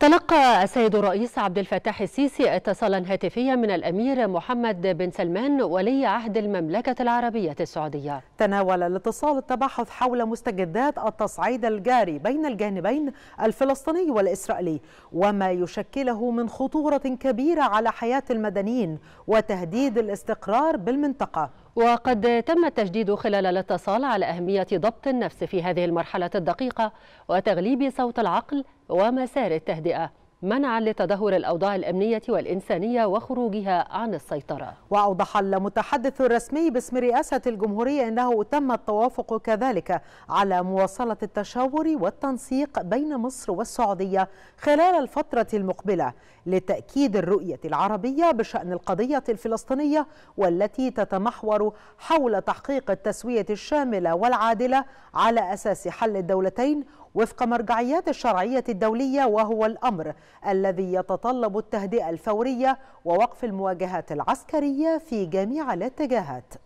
تلقى السيد الرئيس عبد الفتاح السيسي اتصالا هاتفيا من الامير محمد بن سلمان ولي عهد المملكه العربيه السعوديه. تناول الاتصال التباحث حول مستجدات التصعيد الجاري بين الجانبين الفلسطيني والاسرائيلي وما يشكله من خطوره كبيره على حياه المدنيين وتهديد الاستقرار بالمنطقه. وقد تم التشديد خلال الاتصال على أهمية ضبط النفس في هذه المرحلة الدقيقة وتغليب صوت العقل ومسار التهدئة منعا لتدهور الأوضاع الأمنية والإنسانية وخروجها عن السيطرة وأوضح المتحدث الرسمي باسم رئاسة الجمهورية أنه تم التوافق كذلك على مواصلة التشاور والتنسيق بين مصر والسعودية خلال الفترة المقبلة لتأكيد الرؤية العربية بشأن القضية الفلسطينية والتي تتمحور حول تحقيق التسوية الشاملة والعادلة على أساس حل الدولتين وفق مرجعيات الشرعية الدولية وهو الأمر الذي يتطلب التهدئة الفورية ووقف المواجهات العسكرية في جميع الاتجاهات